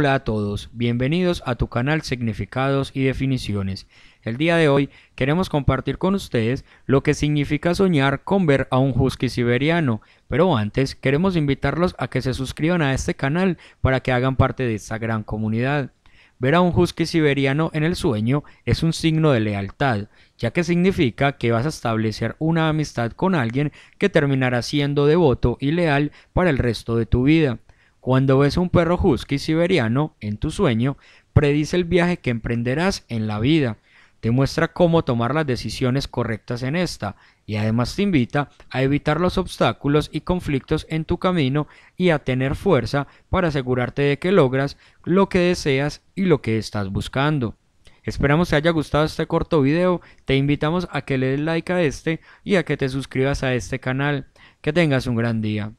Hola a todos, bienvenidos a tu canal Significados y Definiciones. El día de hoy queremos compartir con ustedes lo que significa soñar con ver a un husky siberiano, pero antes queremos invitarlos a que se suscriban a este canal para que hagan parte de esta gran comunidad. Ver a un husky siberiano en el sueño es un signo de lealtad, ya que significa que vas a establecer una amistad con alguien que terminará siendo devoto y leal para el resto de tu vida. Cuando ves un perro husky siberiano en tu sueño, predice el viaje que emprenderás en la vida, te muestra cómo tomar las decisiones correctas en esta y además te invita a evitar los obstáculos y conflictos en tu camino y a tener fuerza para asegurarte de que logras lo que deseas y lo que estás buscando. Esperamos te haya gustado este corto video, te invitamos a que le des like a este y a que te suscribas a este canal. Que tengas un gran día.